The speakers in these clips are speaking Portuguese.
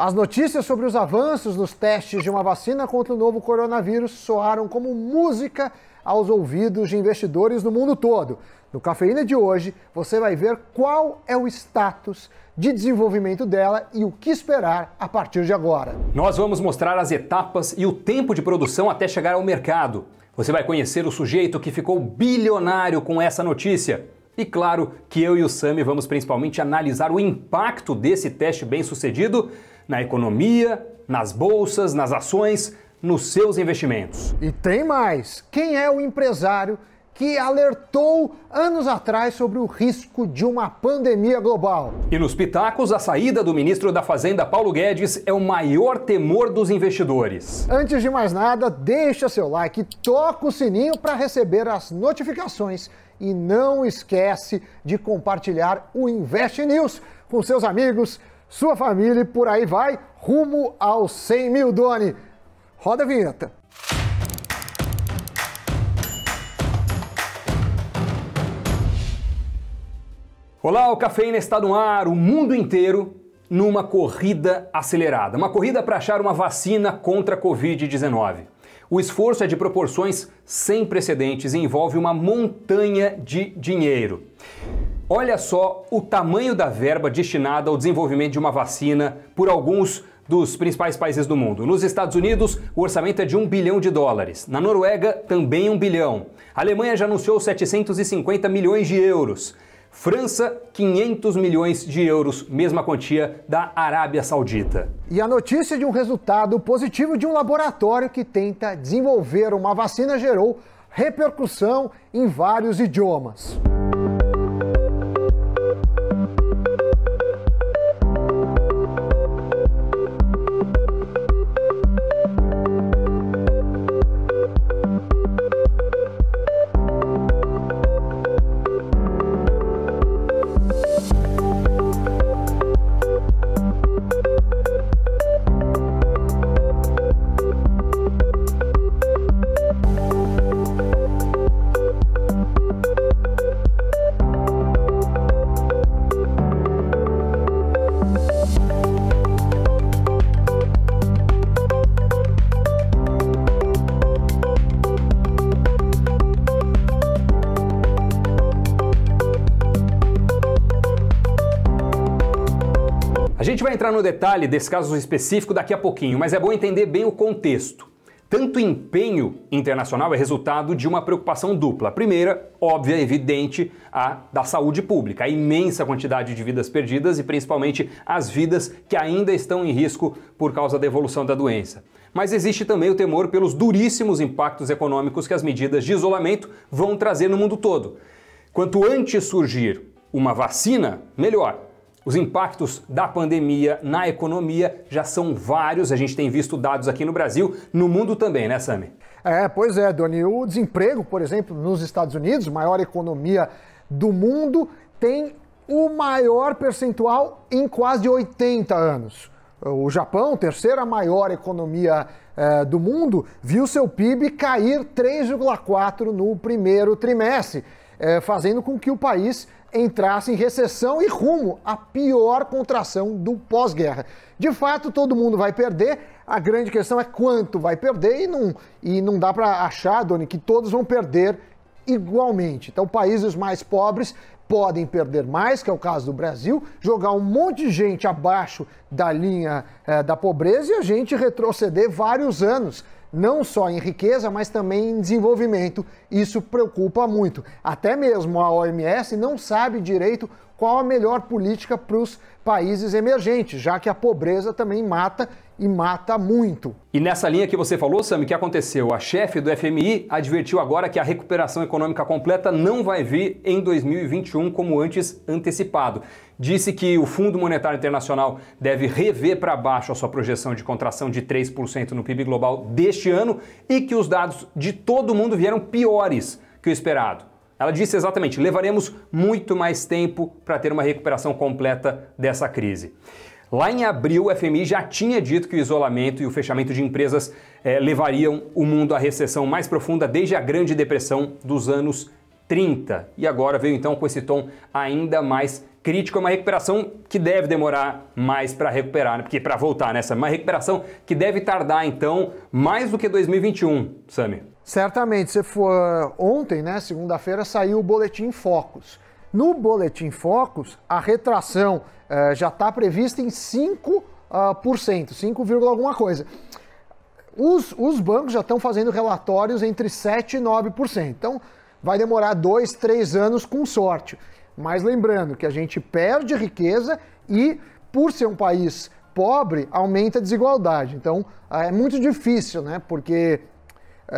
As notícias sobre os avanços nos testes de uma vacina contra o novo coronavírus soaram como música aos ouvidos de investidores no mundo todo. No Cafeína de hoje, você vai ver qual é o status de desenvolvimento dela e o que esperar a partir de agora. Nós vamos mostrar as etapas e o tempo de produção até chegar ao mercado. Você vai conhecer o sujeito que ficou bilionário com essa notícia. E claro que eu e o Sami vamos principalmente analisar o impacto desse teste bem sucedido na economia, nas bolsas, nas ações, nos seus investimentos. E tem mais! Quem é o empresário que alertou anos atrás sobre o risco de uma pandemia global. E nos pitacos, a saída do ministro da Fazenda Paulo Guedes é o maior temor dos investidores. Antes de mais nada, deixa seu like, toca o sininho para receber as notificações e não esquece de compartilhar o Invest News com seus amigos sua família e por aí vai, rumo aos 100 mil, Doni. Roda a vinheta. Olá, o Cafeína está no ar, o mundo inteiro numa corrida acelerada. Uma corrida para achar uma vacina contra a Covid-19. O esforço é de proporções sem precedentes e envolve uma montanha de dinheiro. Olha só o tamanho da verba destinada ao desenvolvimento de uma vacina por alguns dos principais países do mundo. Nos Estados Unidos, o orçamento é de 1 bilhão de dólares. Na Noruega, também 1 bilhão. A Alemanha já anunciou 750 milhões de euros. França, 500 milhões de euros, mesma quantia da Arábia Saudita. E a notícia de um resultado positivo de um laboratório que tenta desenvolver uma vacina gerou repercussão em vários idiomas. no detalhe desse caso específico daqui a pouquinho, mas é bom entender bem o contexto. Tanto empenho internacional é resultado de uma preocupação dupla. A primeira, óbvia, evidente, a da saúde pública, a imensa quantidade de vidas perdidas e principalmente as vidas que ainda estão em risco por causa da evolução da doença. Mas existe também o temor pelos duríssimos impactos econômicos que as medidas de isolamento vão trazer no mundo todo. Quanto antes surgir uma vacina, melhor. Os impactos da pandemia na economia já são vários, a gente tem visto dados aqui no Brasil, no mundo também, né, Sami? É, pois é, Doni. O desemprego, por exemplo, nos Estados Unidos, maior economia do mundo, tem o maior percentual em quase 80 anos. O Japão, terceira maior economia eh, do mundo, viu seu PIB cair 3,4% no primeiro trimestre, eh, fazendo com que o país entrasse em recessão e rumo à pior contração do pós-guerra. De fato, todo mundo vai perder, a grande questão é quanto vai perder e não, e não dá para achar, Doni, que todos vão perder igualmente. Então, países mais pobres podem perder mais, que é o caso do Brasil, jogar um monte de gente abaixo da linha eh, da pobreza e a gente retroceder vários anos não só em riqueza, mas também em desenvolvimento. Isso preocupa muito. Até mesmo a OMS não sabe direito qual a melhor política para os países emergentes, já que a pobreza também mata e mata muito. E nessa linha que você falou, Sam, o que aconteceu? A chefe do FMI advertiu agora que a recuperação econômica completa não vai vir em 2021 como antes antecipado. Disse que o Fundo Monetário Internacional deve rever para baixo a sua projeção de contração de 3% no PIB global deste ano e que os dados de todo mundo vieram piores que o esperado. Ela disse exatamente: levaremos muito mais tempo para ter uma recuperação completa dessa crise. Lá em abril, o FMI já tinha dito que o isolamento e o fechamento de empresas eh, levariam o mundo à recessão mais profunda desde a Grande Depressão dos anos 30. E agora veio então com esse tom ainda mais crítico, é uma recuperação que deve demorar mais para recuperar, né? porque para voltar nessa, uma recuperação que deve tardar então mais do que 2021, Sami. Certamente, se for ontem, né, segunda-feira, saiu o boletim Focus. No boletim Focus, a retração eh, já está prevista em 5%, uh, ah, por cento, 5, alguma coisa. Os, os bancos já estão fazendo relatórios entre 7% e 9%. Então, vai demorar dois, três anos com sorte. Mas lembrando que a gente perde riqueza e, por ser um país pobre, aumenta a desigualdade. Então, ah, é muito difícil, né? Porque é,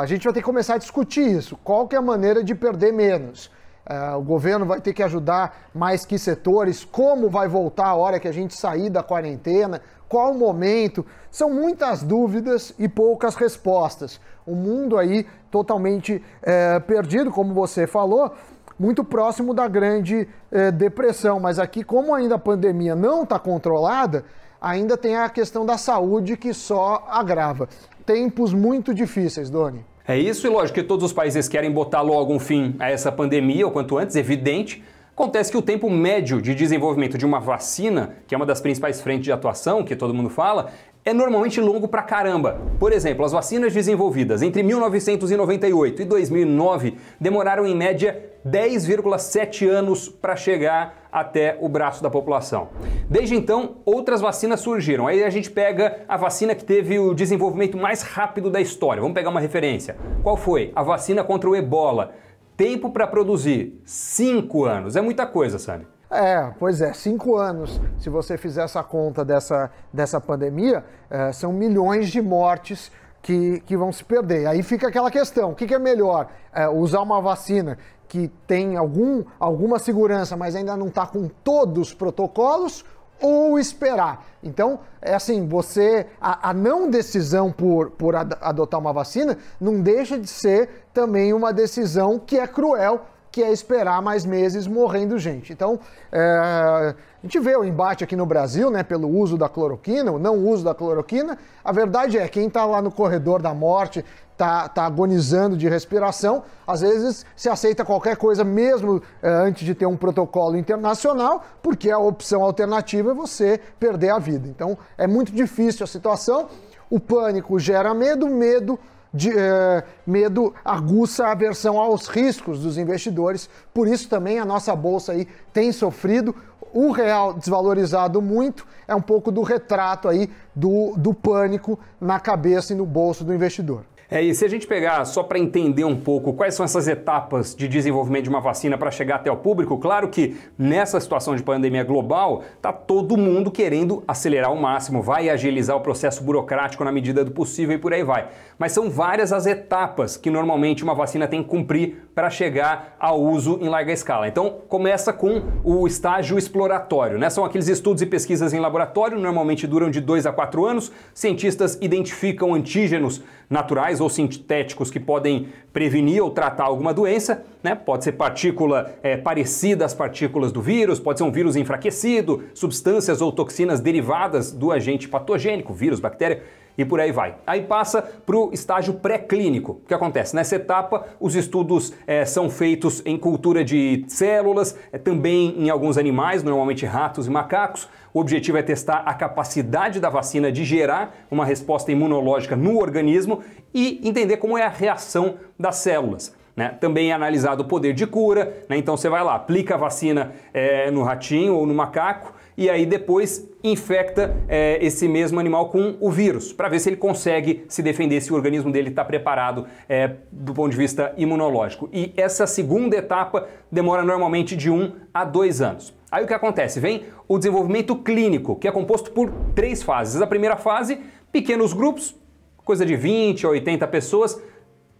a gente vai ter que começar a discutir isso. Qual que é a maneira de perder menos? É, o governo vai ter que ajudar mais que setores? Como vai voltar a hora que a gente sair da quarentena? Qual o momento? São muitas dúvidas e poucas respostas. O um mundo aí totalmente é, perdido, como você falou, muito próximo da grande depressão. Mas aqui, como ainda a pandemia não está controlada, ainda tem a questão da saúde que só agrava tempos muito difíceis, Doni. É isso, e lógico que todos os países querem botar logo um fim a essa pandemia, o quanto antes, evidente. Acontece que o tempo médio de desenvolvimento de uma vacina, que é uma das principais frentes de atuação que todo mundo fala, é normalmente longo pra caramba. Por exemplo, as vacinas desenvolvidas entre 1998 e 2009 demoraram em média 10,7 anos para chegar até o braço da população. Desde então, outras vacinas surgiram. Aí a gente pega a vacina que teve o desenvolvimento mais rápido da história. Vamos pegar uma referência. Qual foi? A vacina contra o ebola. Tempo para produzir 5 anos. É muita coisa, sabe? É, pois é, cinco anos. Se você fizer essa conta dessa, dessa pandemia, é, são milhões de mortes que, que vão se perder. Aí fica aquela questão: o que, que é melhor? É, usar uma vacina que tem algum, alguma segurança, mas ainda não está com todos os protocolos, ou esperar. Então, é assim, você a, a, não decisão por, por adotar uma vacina não deixa de ser também uma decisão que é cruel que é esperar mais meses morrendo gente. Então, é, a gente vê o embate aqui no Brasil, né, pelo uso da cloroquina, o não uso da cloroquina. A verdade é, quem está lá no corredor da morte, está tá agonizando de respiração, às vezes se aceita qualquer coisa, mesmo é, antes de ter um protocolo internacional, porque a opção alternativa é você perder a vida. Então, é muito difícil a situação. O pânico gera medo, medo de, é, medo aguça a aversão aos riscos dos investidores. Por isso também a nossa bolsa aí tem sofrido. O real desvalorizado muito é um pouco do retrato aí do, do pânico na cabeça e no bolso do investidor. É, e se a gente pegar, só para entender um pouco, quais são essas etapas de desenvolvimento de uma vacina para chegar até o público, claro que nessa situação de pandemia global, está todo mundo querendo acelerar ao máximo, vai agilizar o processo burocrático na medida do possível e por aí vai. Mas são várias as etapas que normalmente uma vacina tem que cumprir para chegar ao uso em larga escala. Então, começa com o estágio exploratório, né? São aqueles estudos e pesquisas em laboratório, normalmente duram de dois a quatro anos. Cientistas identificam antígenos naturais ou sintéticos que podem prevenir ou tratar alguma doença, né? Pode ser partícula é, parecida às partículas do vírus, pode ser um vírus enfraquecido, substâncias ou toxinas derivadas do agente patogênico, vírus, bactéria e por aí vai. Aí passa para o estágio pré-clínico. O que acontece? Nessa etapa, os estudos é, são feitos em cultura de células, é, também em alguns animais, normalmente ratos e macacos. O objetivo é testar a capacidade da vacina de gerar uma resposta imunológica no organismo e entender como é a reação das células. Né? Também é analisado o poder de cura, né? então você vai lá, aplica a vacina é, no ratinho ou no macaco, e aí depois infecta é, esse mesmo animal com o vírus, para ver se ele consegue se defender, se o organismo dele está preparado é, do ponto de vista imunológico. E essa segunda etapa demora normalmente de um a dois anos. Aí o que acontece? Vem o desenvolvimento clínico, que é composto por três fases. A primeira fase, pequenos grupos, coisa de 20 a 80 pessoas,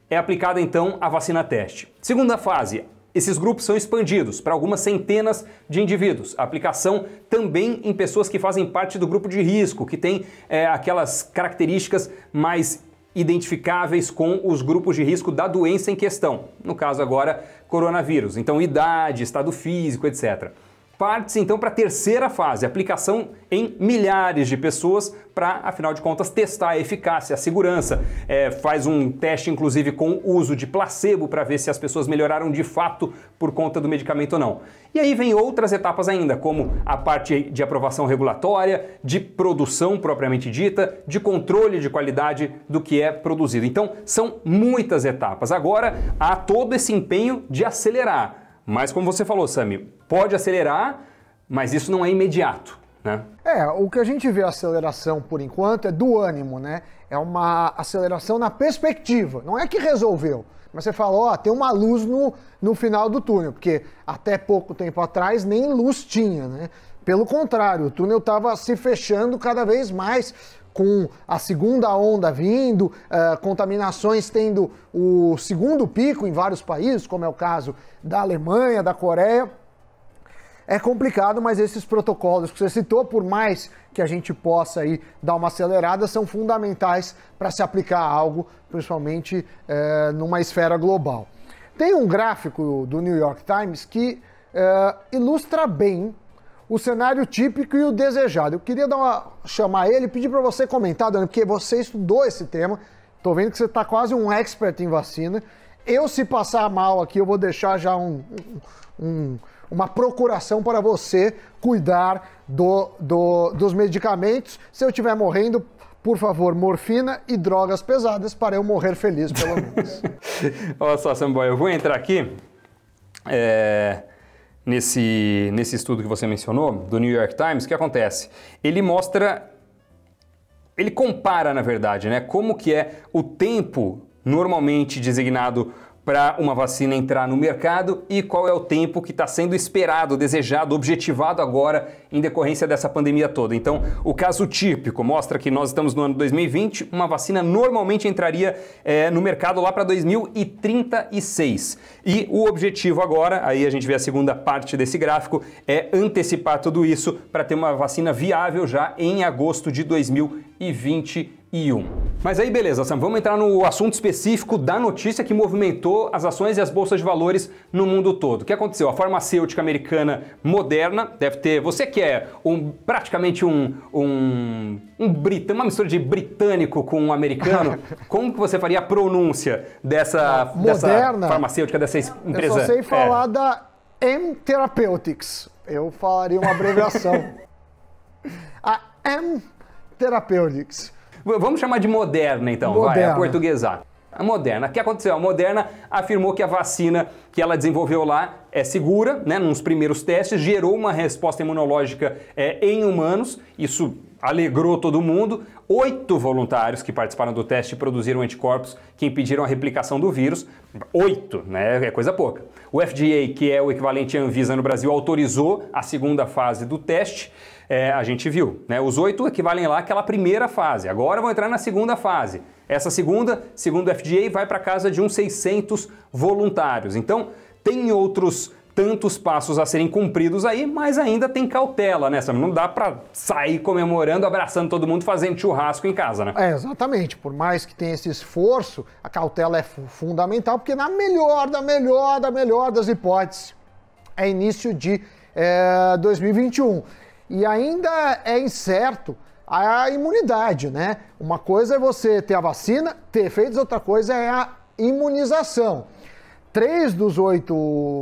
é aplicada então a vacina teste. Segunda fase, esses grupos são expandidos para algumas centenas de indivíduos. A aplicação também em pessoas que fazem parte do grupo de risco, que tem é, aquelas características mais identificáveis com os grupos de risco da doença em questão, no caso agora, coronavírus. Então, idade, estado físico, etc parte-se então para a terceira fase, aplicação em milhares de pessoas para, afinal de contas, testar a eficácia, a segurança. É, faz um teste, inclusive, com uso de placebo para ver se as pessoas melhoraram de fato por conta do medicamento ou não. E aí vem outras etapas ainda, como a parte de aprovação regulatória, de produção propriamente dita, de controle de qualidade do que é produzido. Então, são muitas etapas. Agora, há todo esse empenho de acelerar mas como você falou, Sami, pode acelerar, mas isso não é imediato. Né? É, o que a gente vê a aceleração por enquanto é do ânimo, né? É uma aceleração na perspectiva, não é que resolveu. Mas você fala, ó, oh, tem uma luz no, no final do túnel, porque até pouco tempo atrás nem luz tinha, né? Pelo contrário, o túnel estava se fechando cada vez mais com a segunda onda vindo, uh, contaminações tendo o segundo pico em vários países, como é o caso da Alemanha, da Coreia. É complicado, mas esses protocolos que você citou, por mais que a gente possa aí dar uma acelerada, são fundamentais para se aplicar algo, principalmente eh, numa esfera global. Tem um gráfico do New York Times que eh, ilustra bem o cenário típico e o desejado. Eu queria dar uma, chamar ele e pedir para você comentar, Dani, porque você estudou esse tema. Estou vendo que você está quase um expert em vacina. Eu, se passar mal aqui, eu vou deixar já um, um, uma procuração para você cuidar do, do, dos medicamentos. Se eu estiver morrendo, por favor, morfina e drogas pesadas para eu morrer feliz, pelo menos. Olha só, Samboy, eu vou entrar aqui. É nesse, nesse estudo que você mencionou, do New York Times, o que acontece? Ele mostra. Ele compara, na verdade, né, como que é o tempo normalmente designado para uma vacina entrar no mercado e qual é o tempo que está sendo esperado, desejado, objetivado agora em decorrência dessa pandemia toda. Então, o caso típico mostra que nós estamos no ano 2020, uma vacina normalmente entraria é, no mercado lá para 2036. E o objetivo agora, aí a gente vê a segunda parte desse gráfico, é antecipar tudo isso para ter uma vacina viável já em agosto de 2021. Mas aí beleza, Sam, vamos entrar no assunto específico da notícia que movimentou as ações e as bolsas de valores no mundo todo. O que aconteceu? A farmacêutica americana Moderna deve ter, você que é um, praticamente um, um, um uma mistura de britânico com um americano, como que você faria a pronúncia dessa, ah, moderna dessa farmacêutica, dessa empresa? Eu só sei é. falar é. da M Therapeutics. Eu falaria uma abreviação. a M Therapeutics. Vamos chamar de moderna, então, moderna. vai, a portuguesar. A Moderna. O que aconteceu? A Moderna afirmou que a vacina que ela desenvolveu lá é segura, né? Nos primeiros testes, gerou uma resposta imunológica é, em humanos. Isso alegrou todo mundo. Oito voluntários que participaram do teste produziram anticorpos que impediram a replicação do vírus. Oito, né? É coisa pouca. O FDA, que é o equivalente à Anvisa no Brasil, autorizou a segunda fase do teste. É, a gente viu, né? Os oito equivalem lá àquela primeira fase. Agora vão entrar na segunda fase. Essa segunda, segundo o FDA, vai para casa de uns 600 voluntários. Então, tem outros tantos passos a serem cumpridos aí, mas ainda tem cautela, né, Não dá para sair comemorando, abraçando todo mundo, fazendo churrasco em casa, né? É, exatamente. Por mais que tenha esse esforço, a cautela é fundamental, porque na melhor, da melhor, da melhor das hipóteses, é início de é, 2021. E ainda é incerto a imunidade, né? Uma coisa é você ter a vacina, ter efeitos, outra coisa é a imunização. Três dos oito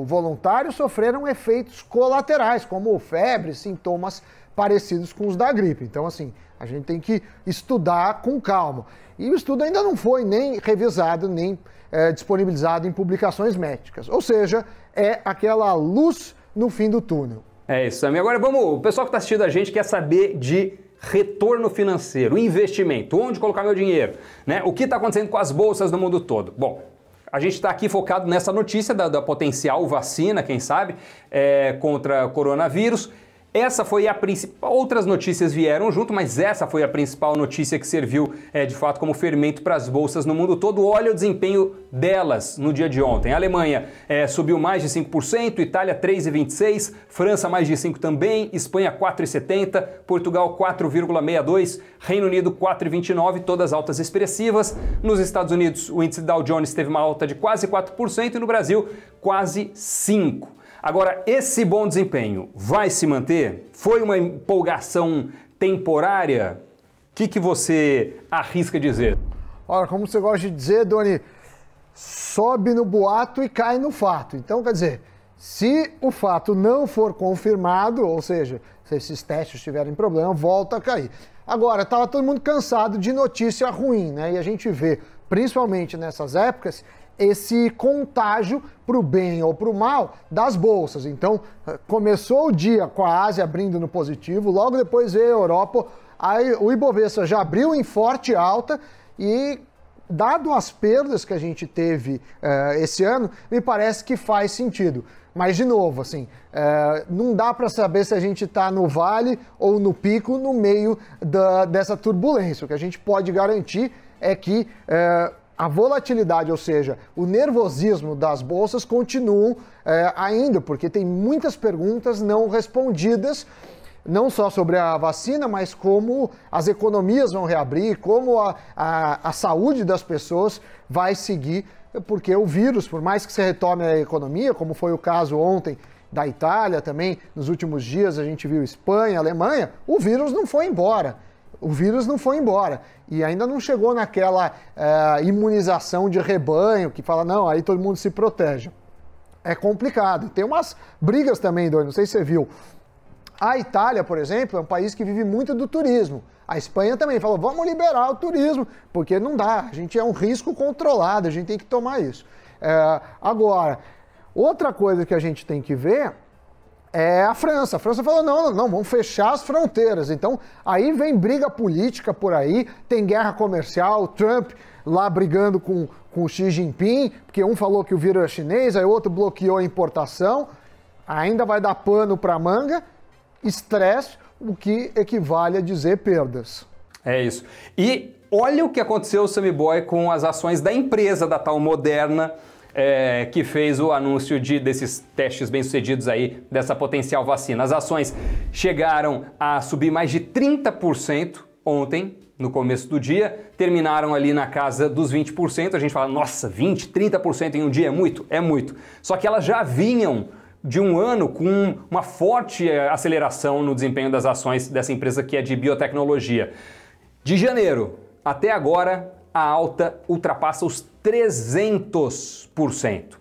voluntários sofreram efeitos colaterais, como febre, sintomas parecidos com os da gripe. Então, assim, a gente tem que estudar com calma. E o estudo ainda não foi nem revisado, nem é, disponibilizado em publicações médicas. Ou seja, é aquela luz no fim do túnel. É isso, Sammy. Agora vamos. O pessoal que está assistindo a gente quer saber de retorno financeiro, investimento, onde colocar meu dinheiro, né? O que está acontecendo com as bolsas no mundo todo? Bom, a gente está aqui focado nessa notícia da, da potencial vacina, quem sabe, é, contra coronavírus. Essa foi a principal. Outras notícias vieram junto, mas essa foi a principal notícia que serviu é, de fato como fermento para as bolsas no mundo todo. Olha o desempenho delas no dia de ontem. A Alemanha é, subiu mais de 5%, Itália 3,26%, França mais de 5% também, Espanha 4,70%, Portugal 4,62%, Reino Unido 4,29%, todas altas expressivas. Nos Estados Unidos, o índice Dow Jones teve uma alta de quase 4% e no Brasil, quase 5%. Agora, esse bom desempenho vai se manter? Foi uma empolgação temporária? O que, que você arrisca dizer? Olha, como você gosta de dizer, Doni, sobe no boato e cai no fato. Então, quer dizer, se o fato não for confirmado, ou seja, se esses testes tiverem problema, volta a cair. Agora, estava todo mundo cansado de notícia ruim, né? E a gente vê, principalmente nessas épocas, esse contágio para o bem ou para o mal das bolsas. Então, começou o dia com a Ásia abrindo no positivo, logo depois veio a Europa, aí o Ibovespa já abriu em forte alta e dado as perdas que a gente teve uh, esse ano, me parece que faz sentido. Mas, de novo, assim, uh, não dá para saber se a gente está no vale ou no pico no meio da, dessa turbulência. O que a gente pode garantir é que uh, a volatilidade, ou seja, o nervosismo das bolsas continuam é, ainda, porque tem muitas perguntas não respondidas, não só sobre a vacina, mas como as economias vão reabrir, como a, a, a saúde das pessoas vai seguir, porque o vírus, por mais que se retome a economia, como foi o caso ontem da Itália também, nos últimos dias a gente viu Espanha, Alemanha, o vírus não foi embora. O vírus não foi embora e ainda não chegou naquela é, imunização de rebanho que fala, não, aí todo mundo se protege. É complicado. Tem umas brigas também, Doi, não sei se você viu. A Itália, por exemplo, é um país que vive muito do turismo. A Espanha também falou: vamos liberar o turismo, porque não dá, a gente é um risco controlado, a gente tem que tomar isso. É, agora, outra coisa que a gente tem que ver é a França. A França falou: não, não, vamos fechar as fronteiras. Então, aí vem briga política por aí, tem guerra comercial, Trump lá brigando com, com Xi Jinping, porque um falou que o vírus é chinês, aí outro bloqueou a importação. Ainda vai dar pano para manga, estresse, o que equivale a dizer perdas. É isso. E olha o que aconteceu, Sammy Boy, com as ações da empresa da tal Moderna é, que fez o anúncio de, desses testes bem-sucedidos aí, dessa potencial vacina. As ações chegaram a subir mais de 30% ontem, no começo do dia, terminaram ali na casa dos 20%. A gente fala, nossa, 20%, 30% em um dia é muito? É muito. Só que elas já vinham de um ano com uma forte é, aceleração no desempenho das ações dessa empresa que é de biotecnologia. De janeiro até agora, a alta ultrapassa os 300%.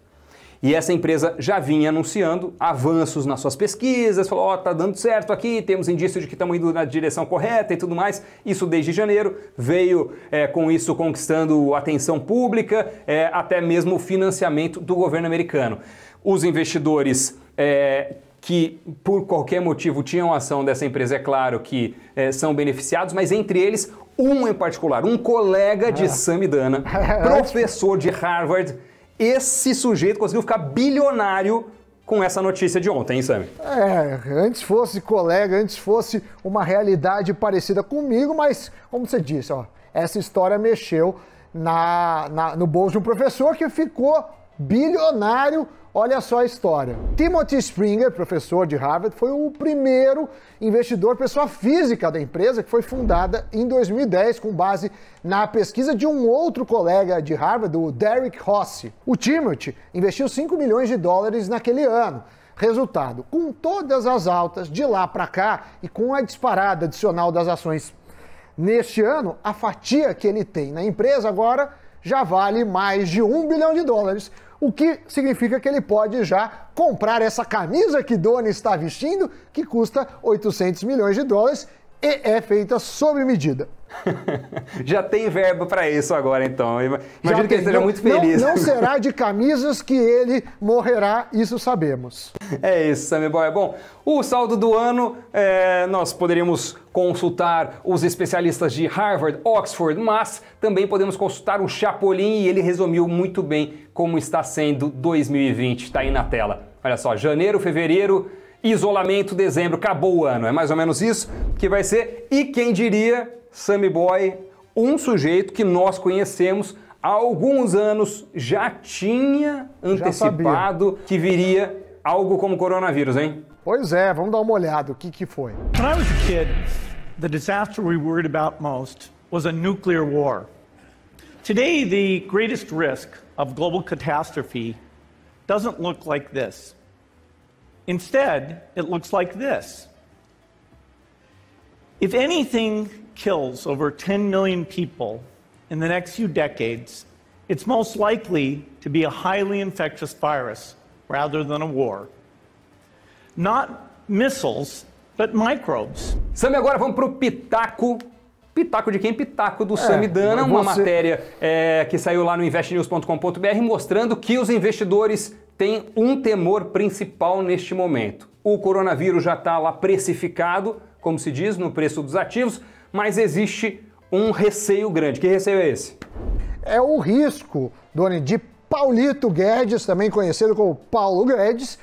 E essa empresa já vinha anunciando avanços nas suas pesquisas, falou: ó, oh, tá dando certo aqui, temos indício de que estamos indo na direção correta e tudo mais. Isso desde janeiro, veio é, com isso conquistando atenção pública, é, até mesmo o financiamento do governo americano. Os investidores. É, que por qualquer motivo tinham ação dessa empresa, é claro que é, são beneficiados, mas entre eles um em particular, um colega de ah. Samidana, é professor de Harvard. Esse sujeito conseguiu ficar bilionário com essa notícia de ontem, hein, Sam? É, antes fosse colega, antes fosse uma realidade parecida comigo, mas, como você disse, ó, essa história mexeu na, na no bolso de um professor que ficou bilionário Olha só a história. Timothy Springer, professor de Harvard, foi o primeiro investidor pessoa física da empresa que foi fundada em 2010 com base na pesquisa de um outro colega de Harvard, o Derek Rossi. O Timothy investiu 5 milhões de dólares naquele ano. Resultado, com todas as altas de lá para cá e com a disparada adicional das ações neste ano, a fatia que ele tem na empresa agora já vale mais de um bilhão de dólares, o que significa que ele pode já comprar essa camisa que Dona está vestindo, que custa 800 milhões de dólares e é feita sob medida. Já tem verbo para isso agora, então. Imagino que ele esteja muito feliz. Não, não, será de camisas que ele morrerá, isso sabemos. É isso, Sammy Boy. Bom, o saldo do ano, é, nós poderíamos consultar os especialistas de Harvard, Oxford, mas também podemos consultar o Chapolin e ele resumiu muito bem como está sendo 2020. Está aí na tela. Olha só, janeiro, fevereiro isolamento dezembro, acabou o ano. É mais ou menos isso que vai ser. E quem diria, Sammy Boy, um sujeito que nós conhecemos há alguns anos, já tinha antecipado já que viria algo como coronavírus, hein? Pois é, vamos dar uma olhada o que que foi. Quando eu era a o desastre que nos worried mais most was a nuclear war. o maior risco de catástrofe global não doesn't look like this. Instead, it looks like this. If anything kills over 10 million people in the next few decades, it's most likely to be a highly infectious virus rather than a war. Not missiles, but microbes. Sam, agora vamos para o pitaco Pitaco de quem? Pitaco do é, Samidana, uma você... matéria é, que saiu lá no investnews.com.br mostrando que os investidores tem um temor principal neste momento. O coronavírus já está lá precificado, como se diz, no preço dos ativos, mas existe um receio grande. Que receio é esse? É o risco, Doni, de Paulito Guedes, também conhecido como Paulo Guedes,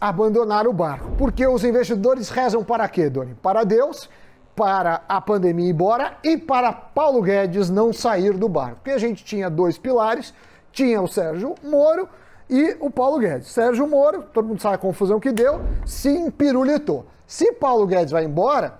abandonar o barco. Porque os investidores rezam para quê, Doni? Para Deus, para a pandemia ir embora e para Paulo Guedes não sair do barco. Porque a gente tinha dois pilares, tinha o Sérgio Moro e o Paulo Guedes. Sérgio Moro, todo mundo sabe a confusão que deu, se empirulitou. Se Paulo Guedes vai embora,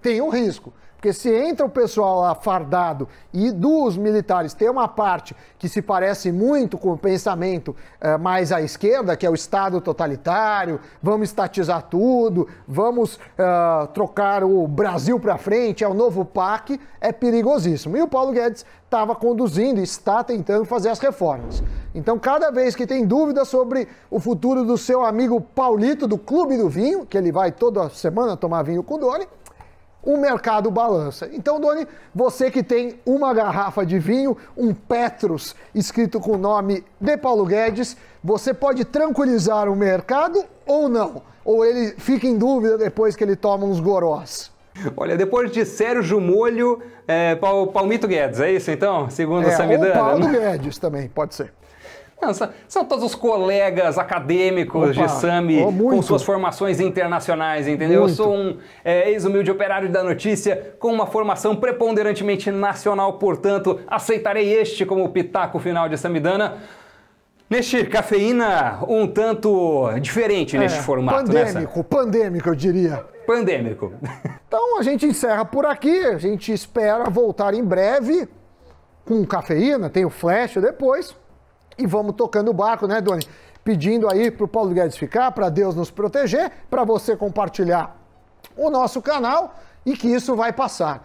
tem um risco. Porque se entra o pessoal lá fardado e dos militares tem uma parte que se parece muito com o pensamento é, mais à esquerda, que é o Estado totalitário, vamos estatizar tudo, vamos eh, trocar o Brasil para frente, é o novo PAC, é perigosíssimo. E o Paulo Guedes estava conduzindo e está tentando fazer as reformas. Então, cada vez que tem dúvida sobre o futuro do seu amigo Paulito, do Clube do Vinho, que ele vai toda semana tomar vinho com o Doni, o mercado balança. Então, Doni, você que tem uma garrafa de vinho, um Petrus escrito com o nome de Paulo Guedes, você pode tranquilizar o mercado ou não? Ou ele fica em dúvida depois que ele toma uns gorós? Olha, depois de Sérgio Molho, é, Palmito Guedes, é isso então? Segundo é, a Samidana. Ou Paulo Guedes também, pode ser. Não, são, são, todos os colegas acadêmicos Opa. de SAMI oh, com suas formações internacionais, entendeu? Muito. Eu sou um é, ex-humilde operário da notícia com uma formação preponderantemente nacional, portanto, aceitarei este como pitaco final de Samidana. Neste cafeína um tanto diferente é, neste formato. Né, pandêmico, nessa. pandêmico, eu diria. Pandêmico. Então a gente encerra por aqui, a gente espera voltar em breve com cafeína, tem o flash depois. E vamos tocando o barco, né, Doni? Pedindo aí para o Paulo Guedes ficar, para Deus nos proteger, para você compartilhar o nosso canal e que isso vai passar.